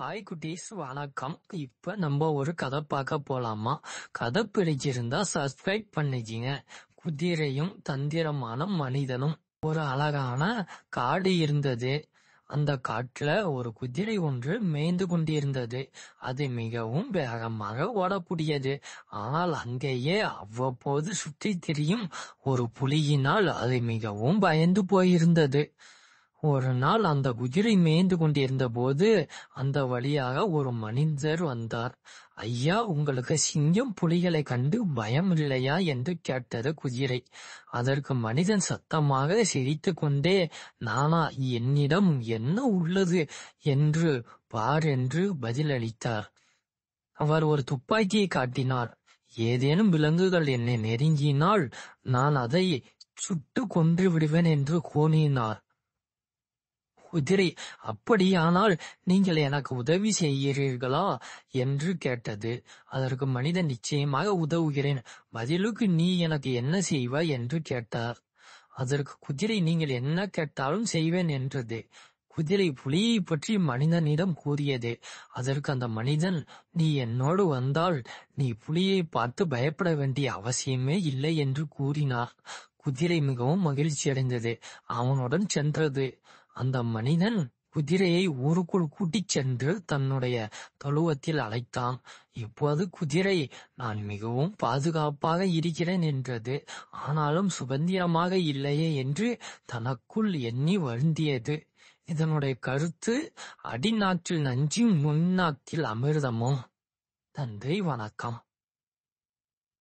hi குட்டீஸ் வணக்கம் இப்ப நம்ம ஒரு கதை பார்க்க போலாமா கதை பிடிச்சிருந்தா சப்ஸ்கிரைப் பண்ணிச்சிங்க குதிரையும் தந்திரமான மனிதனும் ஒரு அழகான காடு இருந்தது அந்த காட்டுல ஒரு குதிரை ஒன்று மேய்ந்து கொண்டிருந்தது அது மிகவும் வேகமாக ஓடக்கூடியது ஆனால் அங்கேயே அவ்வப்போது சுற்றி தெரியும் ஒரு புலியினால் அது மிகவும் பயந்து போயிருந்தது ஒரு நாள் அந்த குதிரை மேய்ந்து கொண்டிருந்த போது அந்த வழியாக ஒரு மனிதர் வந்தார் ஐயா உங்களுக்கு சிங்கம் புலிகளை கண்டு பயம் இல்லையா என்று கேட்டது குதிரை அதற்கு மனிதன் சத்தமாக சிரித்து கொண்டே நானா என்னிடம் என்ன உள்ளது என்று பார் என்று பதிலளித்தார் அவர் ஒரு துப்பாக்கியை காட்டினார் ஏதேனும் விலங்குகள் என்னை நெருங்கினால் நான் அதை சுட்டு கொன்று விடுவேன் என்று கூறினார் குதிரை அப்படியானால் நீங்கள் எனக்கு உதவி செய்கிறீர்களா என்று கேட்டது அதற்கு மனிதன் நிச்சயமாக உதவுகிறேன் பதிலுக்கு நீ எனக்கு என்ன செய்வாய் என்று கேட்டார் அதற்கு குதிரை நீங்கள் என்ன கேட்டாலும் செய்வேன் என்றது குதிரை புலியை பற்றி மனிதனிடம் கூறியது அதற்கு அந்த மனிதன் நீ என்னோடு வந்தால் நீ புலியை பார்த்து பயப்பட வேண்டிய அவசியமே இல்லை என்று கூறினார் குதிரை மிகவும் மகிழ்ச்சி அடைந்தது அவனுடன் சென்றது அந்த மனிதன் குதிரையை ஊருக்குள் கூட்டிச் சென்று தன்னுடைய தொழுவத்தில் அழைத்தான் இப்போது குதிரை நான் மிகவும் பாதுகாப்பாக இருக்கிறேன் என்றது ஆனாலும் சுதந்திரமாக இல்லையே என்று தனக்குள் எண்ணி வருந்தியது இதனுடைய கருத்து அடிநாற்றில் நஞ்சும் முன்னாற்றில் அமிர்தமும் தந்தை வணக்கம்